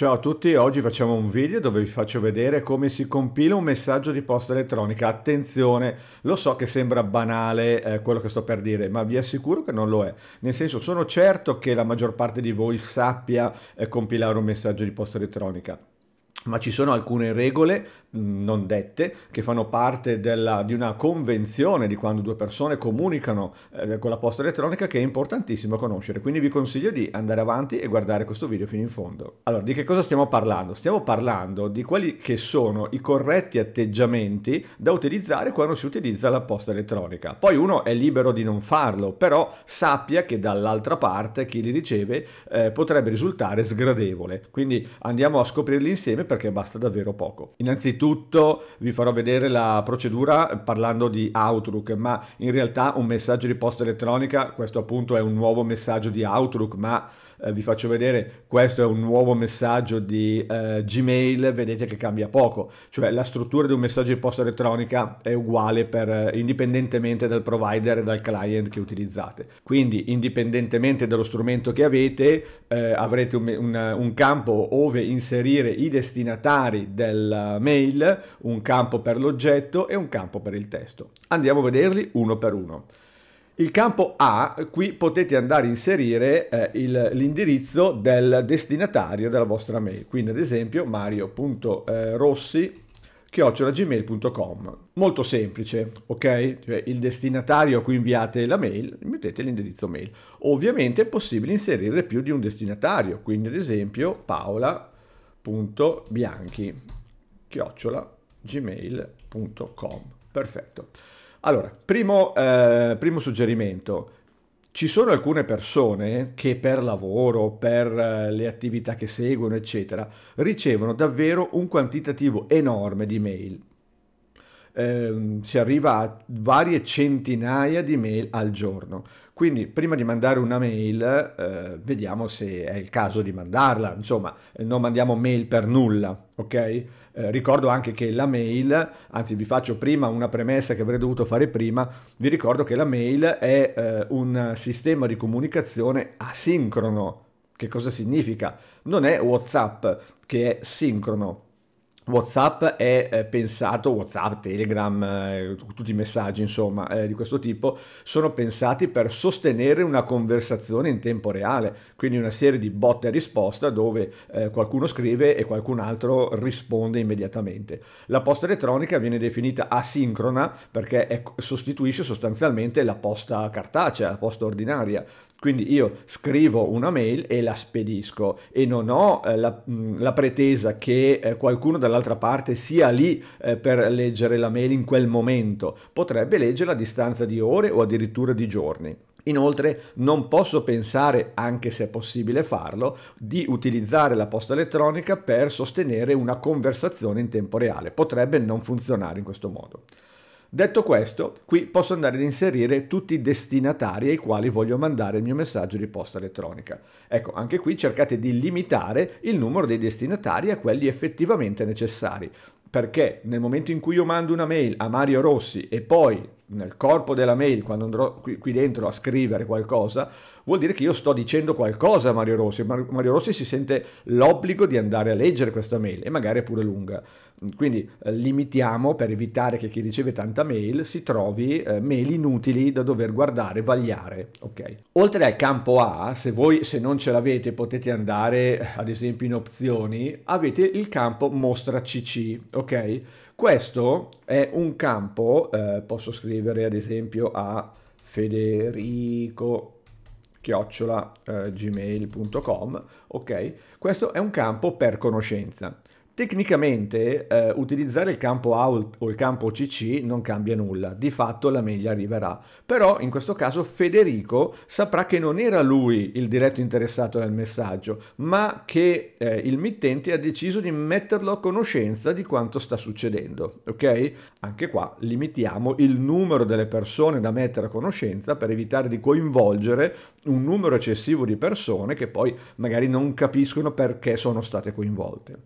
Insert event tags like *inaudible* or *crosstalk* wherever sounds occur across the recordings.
Ciao a tutti, oggi facciamo un video dove vi faccio vedere come si compila un messaggio di posta elettronica. Attenzione, lo so che sembra banale eh, quello che sto per dire, ma vi assicuro che non lo è. Nel senso, sono certo che la maggior parte di voi sappia eh, compilare un messaggio di posta elettronica ma ci sono alcune regole non dette, che fanno parte della, di una convenzione di quando due persone comunicano eh, con la posta elettronica che è importantissimo conoscere. Quindi vi consiglio di andare avanti e guardare questo video fino in fondo. Allora, di che cosa stiamo parlando? Stiamo parlando di quelli che sono i corretti atteggiamenti da utilizzare quando si utilizza la posta elettronica. Poi uno è libero di non farlo, però sappia che dall'altra parte chi li riceve eh, potrebbe risultare sgradevole. Quindi andiamo a scoprirli insieme perché basta davvero poco. Innanzitutto tutto vi farò vedere la procedura parlando di Outlook, ma in realtà un messaggio di posta elettronica, questo appunto è un nuovo messaggio di Outlook, ma eh, vi faccio vedere, questo è un nuovo messaggio di eh, Gmail, vedete che cambia poco, cioè la struttura di un messaggio di posta elettronica è uguale per, eh, indipendentemente dal provider e dal client che utilizzate. Quindi indipendentemente dallo strumento che avete, eh, avrete un, un, un campo dove inserire i destinatari del eh, mail file, un campo per l'oggetto e un campo per il testo. Andiamo a vederli uno per uno. Il campo A, qui potete andare a inserire eh, l'indirizzo del destinatario della vostra mail, quindi ad esempio mario.rossi.gmail.com. molto semplice ok cioè, il destinatario a cui inviate la mail mettete l'indirizzo mail ovviamente è possibile inserire più di un destinatario quindi ad esempio paola.bianchi chiocciola gmail.com. Perfetto. Allora, primo, eh, primo, suggerimento. Ci sono alcune persone che per lavoro, per eh, le attività che seguono, eccetera, ricevono davvero un quantitativo enorme di mail. Eh, si arriva a varie centinaia di mail al giorno. Quindi prima di mandare una mail eh, vediamo se è il caso di mandarla, insomma non mandiamo mail per nulla, ok? Eh, ricordo anche che la mail, anzi vi faccio prima una premessa che avrei dovuto fare prima, vi ricordo che la mail è eh, un sistema di comunicazione asincrono. Che cosa significa? Non è WhatsApp che è sincrono, WhatsApp è eh, pensato, WhatsApp, Telegram, eh, tutti i messaggi insomma eh, di questo tipo sono pensati per sostenere una conversazione in tempo reale, quindi una serie di botte e risposta dove eh, qualcuno scrive e qualcun altro risponde immediatamente. La posta elettronica viene definita asincrona perché è, sostituisce sostanzialmente la posta cartacea, la posta ordinaria, quindi io scrivo una mail e la spedisco e non ho eh, la, mm, la, pretesa che eh, qualcuno dall'altra parte sia lì eh, per leggere la mail in quel momento. Potrebbe leggerla a distanza di ore o addirittura di giorni. Inoltre non posso pensare, anche se è possibile farlo, di utilizzare la posta elettronica per sostenere una conversazione in tempo reale. Potrebbe non funzionare in questo modo. Detto questo, qui posso andare ad inserire tutti i destinatari ai quali voglio mandare il mio messaggio di posta elettronica. Ecco, anche qui cercate di limitare il numero dei destinatari a quelli effettivamente necessari, perché nel momento in cui io mando una mail a Mario Rossi e poi nel corpo della mail, quando andrò qui, qui dentro a scrivere qualcosa, vuol dire che io sto dicendo qualcosa a Mario Rossi. Mario Rossi si sente l'obbligo di andare a leggere questa mail e magari è pure lunga. Quindi eh, limitiamo per evitare che chi riceve tanta mail si trovi eh, mail inutili da dover guardare, vagliare. Okay. Oltre al campo A, se voi se non ce l'avete potete andare ad esempio in opzioni, avete il campo mostra CC. Okay? Questo è un campo, eh, posso scrivere ad esempio a Federico chiocciola eh, gmail.com ok questo è un campo per conoscenza Tecnicamente eh, utilizzare il campo out o il campo CC non cambia nulla, di fatto la meglio arriverà, però in questo caso Federico saprà che non era lui il diretto interessato nel messaggio, ma che eh, il mittente ha deciso di metterlo a conoscenza di quanto sta succedendo, ok? Anche qua limitiamo il numero delle persone da mettere a conoscenza per evitare di coinvolgere un numero eccessivo di persone che poi magari non capiscono perché sono state coinvolte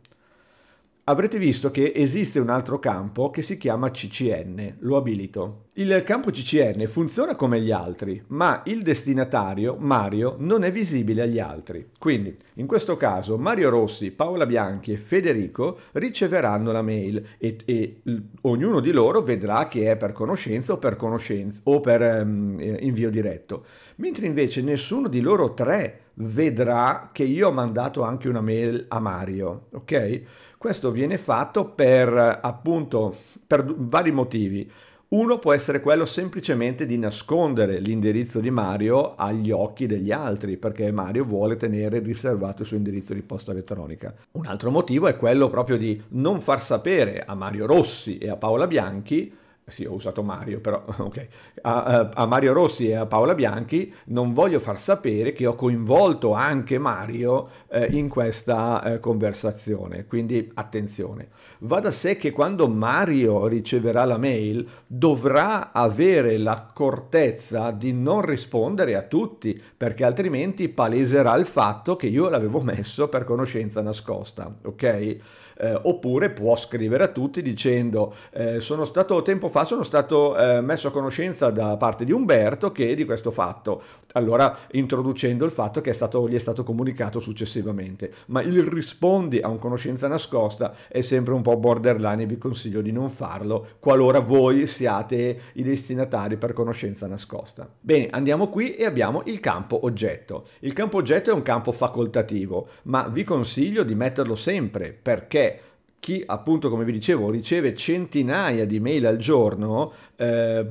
avrete visto che esiste un altro campo che si chiama CCN, lo abilito. Il campo CCN funziona come gli altri, ma il destinatario, Mario, non è visibile agli altri. Quindi, in questo caso, Mario Rossi, Paola Bianchi e Federico riceveranno la mail e, e ognuno di loro vedrà che è per conoscenza o per, conoscenza, o per um, invio diretto. Mentre invece nessuno di loro tre vedrà che io ho mandato anche una mail a Mario, ok? Questo viene fatto per appunto per vari motivi uno può essere quello semplicemente di nascondere l'indirizzo di Mario agli occhi degli altri, perché Mario vuole tenere riservato il suo indirizzo di posta elettronica. Un altro motivo è quello proprio di non far sapere a Mario Rossi e a Paola Bianchi sì, ho usato Mario, però *laughs* ok, a, a, Mario Rossi e a Paola Bianchi non voglio far sapere che ho coinvolto anche Mario eh, in questa eh, conversazione, quindi attenzione. Va da sé che quando Mario riceverà la mail dovrà avere l'accortezza di non rispondere a tutti, perché altrimenti paleserà il fatto che io l'avevo messo per conoscenza nascosta, ok? Eh, oppure può scrivere a tutti dicendo eh, sono stato tempo fa sono stato eh, messo a conoscenza da parte di Umberto che di questo fatto, allora introducendo il fatto che stato, gli è stato comunicato successivamente, ma il rispondi a un conoscenza nascosta è sempre un po' borderline e vi consiglio di non farlo qualora voi siate i destinatari per conoscenza nascosta. Bene, andiamo qui e abbiamo il campo oggetto. Il campo oggetto è un campo facoltativo, ma vi consiglio di metterlo sempre perché chi appunto come vi dicevo riceve centinaia di mail al giorno eh,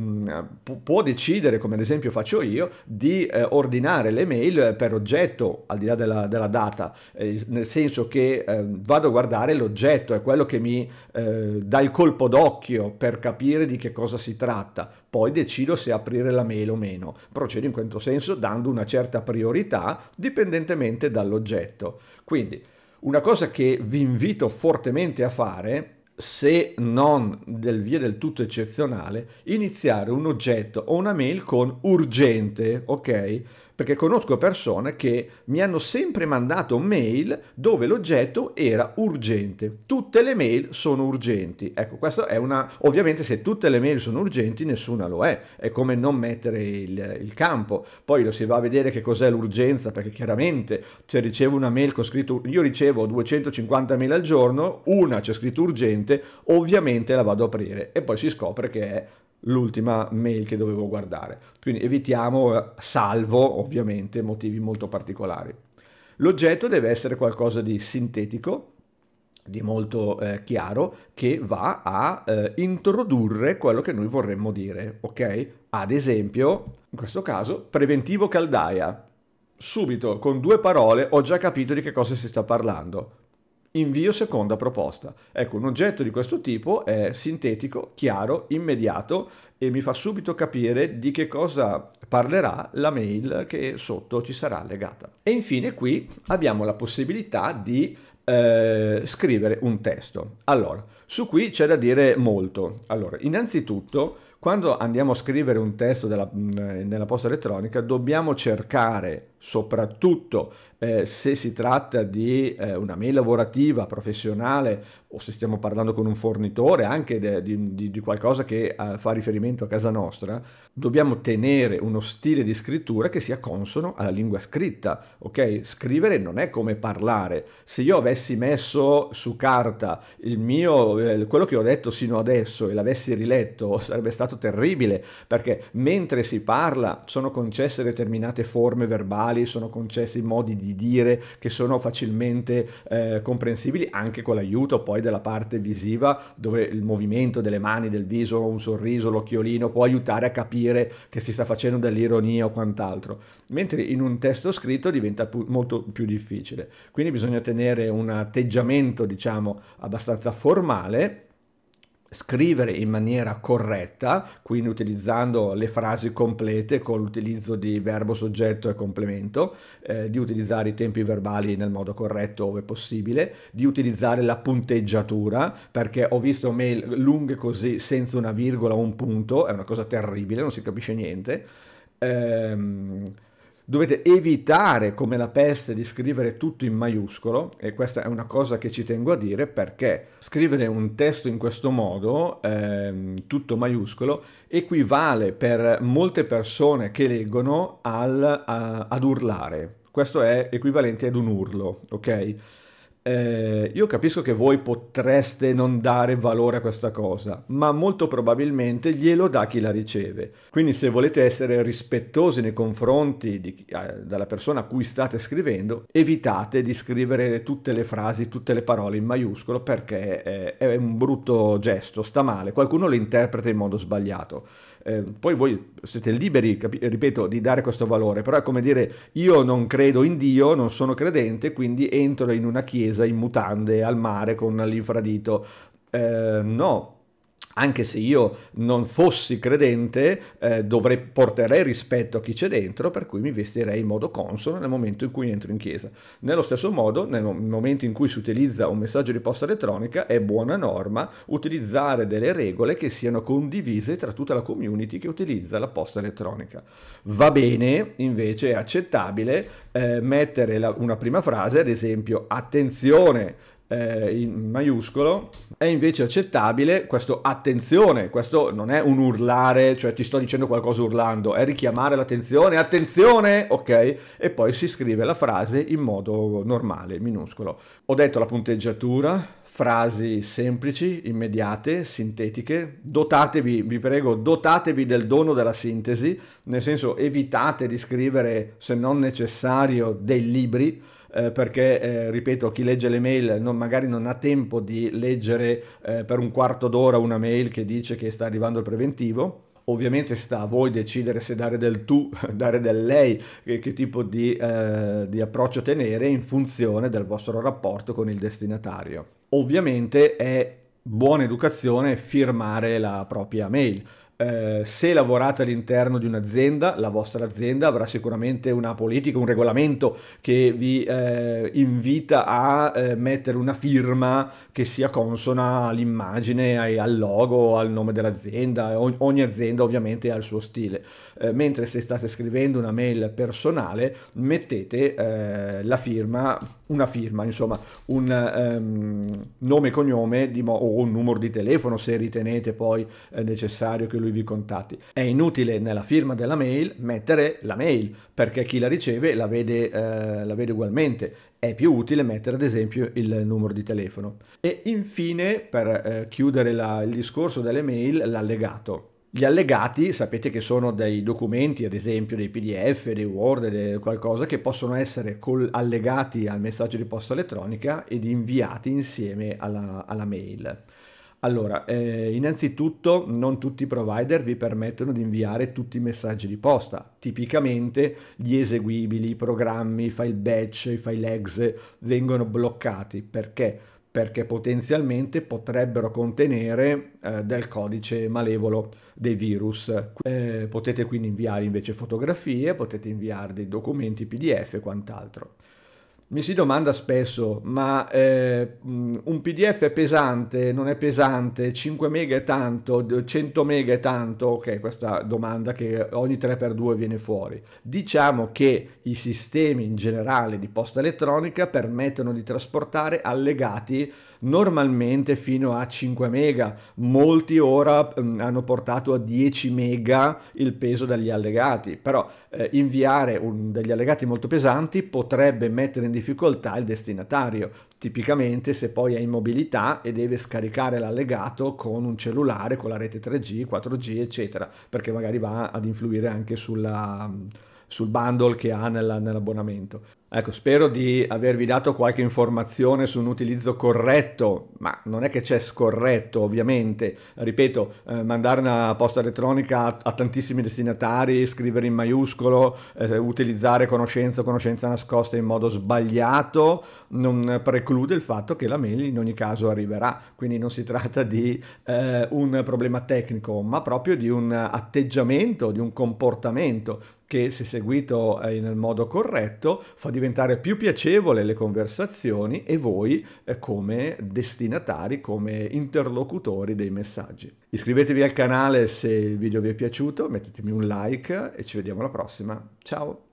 può decidere come ad esempio faccio io di eh, ordinare le mail per oggetto al di là della, della data eh, nel senso che ehm, vado a guardare l'oggetto è quello che mi eh, dà il colpo d'occhio per capire di che cosa si tratta poi decido se aprire la mail o meno procedo in questo senso dando una certa priorità dipendentemente dall'oggetto quindi una cosa che vi invito fortemente a fare, se non del via del tutto eccezionale, iniziare un oggetto o una mail con urgente, ok? perché conosco persone che mi hanno sempre mandato mail dove l'oggetto era urgente. Tutte le mail sono urgenti. Ecco, questa è una... Ovviamente se tutte le mail sono urgenti nessuna lo è. È come non mettere il, il campo. Poi lo si va a vedere che cos'è l'urgenza, perché chiaramente se ricevo una mail con scritto... Io ricevo 250 mail al giorno, una c'è scritto urgente, ovviamente la vado a aprire e poi si scopre che è l'ultima mail che dovevo guardare. Quindi evitiamo, eh, salvo ovviamente motivi molto particolari. L'oggetto deve essere qualcosa di sintetico, di molto eh, chiaro, che va a eh, introdurre quello che noi vorremmo dire, ok? Ad esempio, in questo caso, preventivo caldaia. Subito, con due parole, ho già capito di che cosa si sta parlando invio seconda proposta. Ecco, un oggetto di questo tipo è sintetico, chiaro, immediato e mi fa subito capire di che cosa parlerà la mail che sotto ci sarà legata. E infine qui abbiamo la possibilità di eh, scrivere un testo. Allora, su qui c'è da dire molto. Allora, innanzitutto quando andiamo a scrivere un testo della, mm, nella posta elettronica dobbiamo cercare soprattutto eh, se si tratta di eh, una mail lavorativa, professionale o se stiamo parlando con un fornitore, anche de, di, di, di, qualcosa che uh, fa riferimento a casa nostra, dobbiamo tenere uno stile di scrittura che sia consono alla lingua scritta, ok? Scrivere non è come parlare. Se io avessi messo su carta il mio, eh, quello che ho detto sino adesso e l'avessi riletto, *laughs* sarebbe stato terribile, perché mentre si parla sono concesse determinate forme verbali, sono concessi modi di di dire che sono facilmente eh, comprensibili anche con l'aiuto poi della parte visiva dove il movimento delle mani, del viso, un sorriso, l'occhiolino può aiutare a capire che si sta facendo dell'ironia o quant'altro, mentre in un testo scritto diventa pu- molto più difficile. Quindi bisogna tenere un atteggiamento diciamo abbastanza formale scrivere in maniera corretta, quindi utilizzando le frasi complete con l'utilizzo di verbo, soggetto e complemento, eh, di utilizzare i tempi verbali nel modo corretto ove possibile, di utilizzare la punteggiatura, perché ho visto mail lunghe così senza una virgola o un punto, è una cosa terribile, non si capisce niente. Ehm, dovete evitare come la peste di scrivere tutto in maiuscolo e questa è una cosa che ci tengo a dire perché scrivere un testo in questo modo, ehm, tutto maiuscolo, equivale per molte persone che leggono al, a, ad urlare. Questo è equivalente ad un urlo, ok? Eh, io capisco che voi potreste non dare valore a questa cosa, ma molto probabilmente glielo dà chi la riceve. Quindi se volete essere rispettosi nei confronti di, eh, della persona a cui state scrivendo, evitate di scrivere tutte le frasi, tutte le parole in maiuscolo perché eh, è un brutto gesto, sta male, qualcuno lo interpreta in modo sbagliato. Eh, poi voi siete liberi, cap- ripeto, di dare questo valore, però è come dire io non credo in Dio, non sono credente, quindi entro in una chiesa in mutande al mare con l'infradito. Eh, no, anche se io non fossi credente, eh, dovrei, porterei rispetto a chi c'è dentro, per cui mi vestirei in modo consono nel momento in cui entro in chiesa. Nello stesso modo, nel momento in cui si utilizza un messaggio di posta elettronica, è buona norma utilizzare delle regole che siano condivise tra tutta la community che utilizza la posta elettronica. Va bene, invece, è accettabile eh, mettere la, una prima frase, ad esempio, attenzione, eh, in maiuscolo, è invece accettabile questo attenzione, questo non è un urlare, cioè ti sto dicendo qualcosa urlando, è richiamare l'attenzione, attenzione, ok? E poi si scrive la frase in modo normale, minuscolo. Ho detto la punteggiatura, frasi semplici, immediate, sintetiche. Dotatevi, vi prego, dotatevi del dono della sintesi, nel senso evitate di scrivere, se non necessario, dei libri eh, perché, eh, ripeto, chi legge le mail non, magari non ha tempo di leggere eh, per un quarto d'ora una mail che dice che sta arrivando il preventivo. Ovviamente sta a voi decidere se dare del tu, *laughs* dare del lei, che, che tipo di, eh, di approccio tenere in funzione del vostro rapporto con il destinatario. Ovviamente è buona educazione firmare la propria mail eh, se lavorate all'interno di un'azienda, la vostra azienda avrà sicuramente una politica, un regolamento che vi eh, invita a eh, mettere una firma che sia consona all'immagine, al logo, al nome dell'azienda. ogni azienda ovviamente ha il suo stile. Eh, mentre se state scrivendo una mail personale mettete eh, la firma, una firma, insomma, un ehm, nome e cognome o un numero di telefono se ritenete poi eh, necessario che lui vi contatti. È inutile nella firma della mail mettere la mail perché chi la riceve la vede, eh, la vede ugualmente è più utile mettere ad esempio il numero di telefono. E infine, per eh, chiudere la, il discorso delle mail, l'allegato. Gli allegati sapete che sono dei documenti, ad esempio dei PDF, dei Word, dei qualcosa che possono essere allegati al messaggio di posta elettronica ed inviati insieme alla, alla mail. Allora, eh, innanzitutto non tutti i provider vi permettono di inviare tutti i messaggi di posta, tipicamente gli eseguibili, i programmi, i file batch, i file exe vengono bloccati perché perché potenzialmente potrebbero contenere eh, del codice malevolo dei virus. Eh, potete quindi inviare invece fotografie, potete inviare dei documenti PDF e quant'altro. Mi si domanda spesso, ma eh, un PDF è pesante, non è pesante, 5 mega è tanto, 100 mega è tanto? Ok, questa domanda che ogni 3x2 viene fuori. Diciamo che i sistemi in generale di posta elettronica permettono di trasportare allegati normalmente fino a 5 mega, molti ora mh, mm, hanno portato a 10 mega il peso degli allegati, però eh, inviare un, degli allegati molto pesanti potrebbe mettere in difficoltà il destinatario, tipicamente se poi è in mobilità e deve scaricare l'allegato con un cellulare, con la rete 3G, 4G, eccetera, perché magari va ad influire anche sulla, mm, sul bundle che ha nella, nell'abbonamento. Ecco, spero di avervi dato qualche informazione su un utilizzo corretto, ma non è che c'è scorretto ovviamente, ripeto, eh, mandare una posta elettronica a, a, tantissimi destinatari, scrivere in maiuscolo, eh, utilizzare conoscenza o conoscenza nascosta in modo sbagliato, non preclude il fatto che la mail in ogni caso arriverà, quindi non si tratta di eh, un problema tecnico, ma proprio di un atteggiamento, di un comportamento che se seguito eh, nel modo corretto fa diventare più piacevole le conversazioni e voi eh, come destinatari, come interlocutori dei messaggi. Iscrivetevi al canale se il video vi è piaciuto, mettetemi un like e ci vediamo alla prossima. Ciao!